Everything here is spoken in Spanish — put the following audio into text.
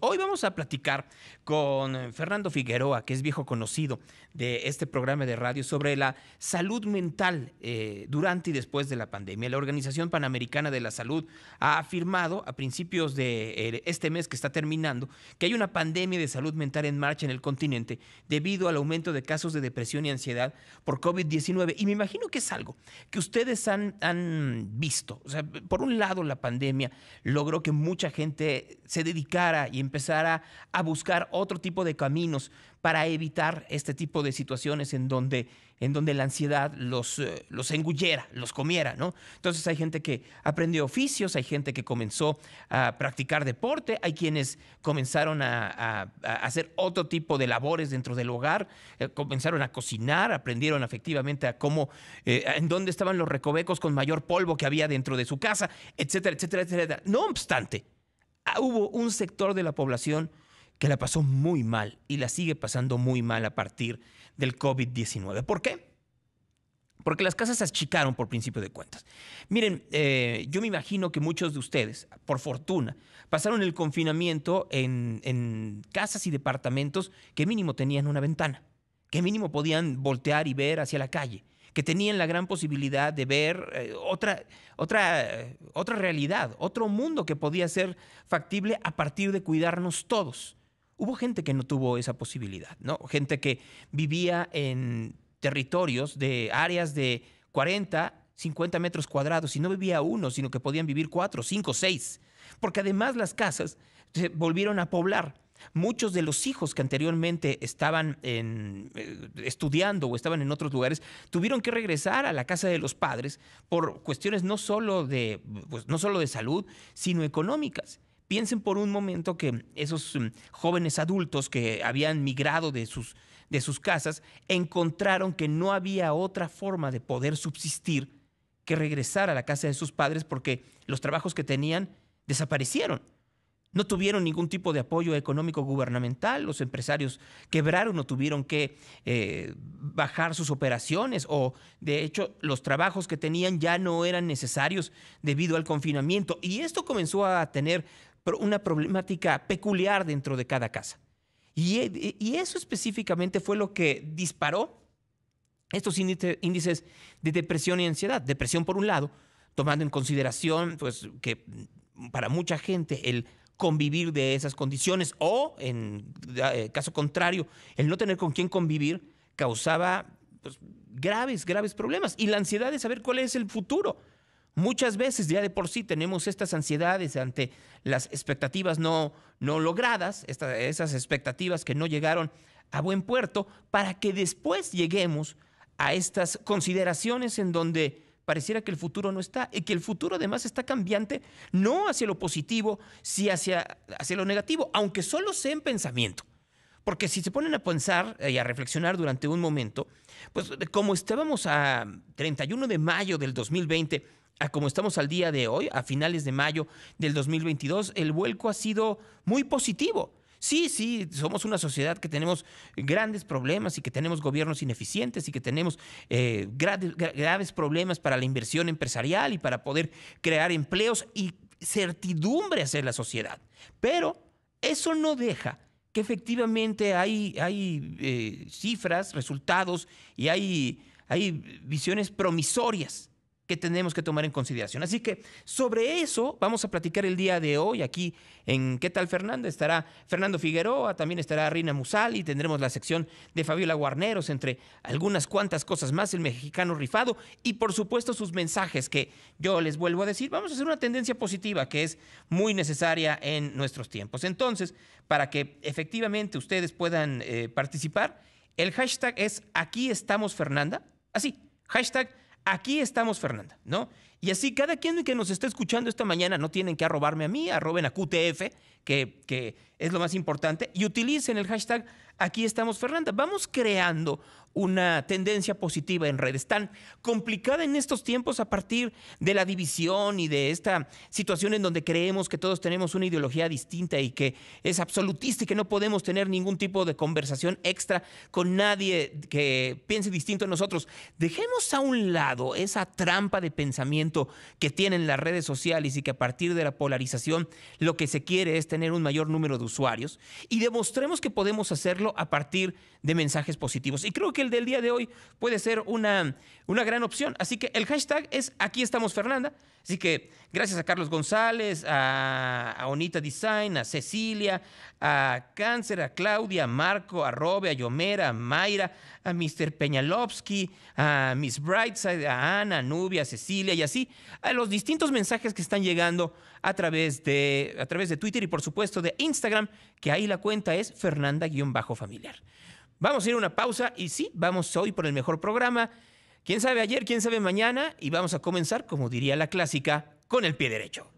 Hoy vamos a platicar con eh, Fernando Figueroa, que es viejo conocido de este programa de radio, sobre la salud mental eh, durante y después de la pandemia. La Organización Panamericana de la Salud ha afirmado a principios de eh, este mes que está terminando que hay una pandemia de salud mental en marcha en el continente debido al aumento de casos de depresión y ansiedad por COVID-19. Y me imagino que es algo que ustedes han, han visto. O sea, por un lado, la pandemia logró que mucha gente se dedicara y empezar a, buscar otro tipo de caminos para evitar este tipo de situaciones en donde, en donde la ansiedad los, eh, los engullera, los comiera, ¿no? Entonces hay gente que aprendió oficios, hay gente que comenzó a practicar deporte, hay quienes comenzaron a, hacer otro tipo de labores dentro del hogar, eh, comenzaron a cocinar, aprendieron efectivamente a cómo, eh, en dónde estaban los recovecos con mayor polvo que había dentro de su casa, etcétera, etcétera, etcétera. No obstante, Ah, hubo un sector de la población que la pasó muy mal y la sigue pasando muy mal a partir del COVID-19. ¿Por qué? Porque las casas se achicaron por principio de cuentas. Miren, eh, yo me imagino que muchos de ustedes, por fortuna, pasaron el confinamiento en casas y departamentos que mínimo tenían una ventana, que mínimo podían voltear y ver hacia la calle que tenían la gran posibilidad de ver eh, otra, otra, otra realidad, otro mundo que podía ser factible a partir de cuidarnos todos. Hubo gente que no tuvo esa posibilidad, ¿no? Gente que vivía en territorios de áreas de 40, 50 metros cuadrados y no vivía uno, sino que podían vivir cuatro, cinco, seis, porque además las casas se volvieron a poblar Muchos de los hijos que anteriormente estaban eh, estudiando o estaban en otros lugares tuvieron que regresar a la casa de los padres por cuestiones no solo de, pues, no de salud, sino económicas. Piensen por un momento que esos mm, jóvenes adultos que habían migrado de de sus casas encontraron que no había otra forma de poder subsistir que regresar a la casa de sus padres porque los trabajos que tenían desaparecieron. No tuvieron ningún tipo de apoyo económico gubernamental, los empresarios quebraron o tuvieron que eh, bajar sus operaciones o de hecho los trabajos que tenían ya no eran necesarios debido al confinamiento y esto comenzó a tener una problemática peculiar dentro de cada casa. Y, eh, eso específicamente fue lo que disparó estos índices de depresión y ansiedad. Depresión por un lado, tomando en consideración pues, que para mucha gente el convivir de esas condiciones o, en eh, caso contrario, el no tener con quién convivir causaba pues, graves, graves problemas. Y la ansiedad de saber cuál es el futuro. Muchas veces ya de por sí tenemos estas ansiedades ante las expectativas no, no logradas, esas expectativas que no llegaron a buen puerto, para que después lleguemos a estas consideraciones en donde pareciera que el futuro no está y que el futuro además está cambiante, no hacia lo positivo, sino hacia, hacia lo negativo, aunque solo sea en pensamiento. Porque si se ponen a pensar eh, y a reflexionar durante un momento, pues como estábamos a 31 de mayo del 2020, a como estamos al día de hoy, a finales de mayo del 2022, el vuelco ha sido muy positivo. Sí, sí, somos una sociedad que tenemos grandes problemas y que tenemos gobiernos ineficientes y que tenemos eh, graves, problemas para la inversión empresarial y para poder crear empleos y certidumbre hacia la sociedad. Pero eso no deja que efectivamente hay, eh, cifras, resultados y hay visiones promisorias que tenemos que tomar en consideración. Así que sobre eso vamos a platicar el día de hoy aquí en ¿Qué tal Fernanda? Estará Fernando Figueroa, también estará Rina Musal y tendremos la sección de Fabiola Guarneros, entre algunas cuantas cosas más, el mexicano rifado y por supuesto sus mensajes que yo les vuelvo a decir, vamos a hacer una tendencia positiva que es muy necesaria en nuestros tiempos. Entonces, para que efectivamente ustedes puedan eh, participar, el hashtag es aquí estamos Fernanda, así, hashtag Aquí estamos, Fernanda, ¿no? Y así cada quien que nos está escuchando esta mañana no tienen que arrobarme a mí, arroben a QTF, que, que es lo más importante, y utilicen el hashtag aquí estamos, Fernanda. Vamos creando una tendencia positiva en redes. Tan complicada en estos tiempos a partir de la división y de esta situación en donde creemos que todos tenemos una ideología distinta y que es absolutista y que no podemos tener ningún tipo de conversación extra con nadie que piense distinto a nosotros. Dejemos a un lado esa trampa de pensamiento que tienen las redes sociales y que a partir de la polarización lo que se quiere es tener un mayor número de usuarios y demostremos que podemos hacerlo a partir de mensajes positivos. Y creo que el del día de hoy puede ser una, una gran opción. Así que el hashtag es aquí estamos Fernanda. Así que gracias a Carlos González, a, a Onita Design, a Cecilia, a Cáncer, a Claudia, a Marco, a Robe, a Yomera, a Mayra, a Mr. Peñalovsky, a Miss Brightside, a Ana, a Nubia, a Cecilia y así, a los distintos mensajes que están llegando a través de, a través de Twitter y por supuesto de Instagram, que ahí la cuenta es Fernanda-familiar. Vamos a ir a una pausa y sí, vamos hoy por el mejor programa. Quién sabe ayer, quién sabe mañana y vamos a comenzar, como diría la clásica, con el pie derecho.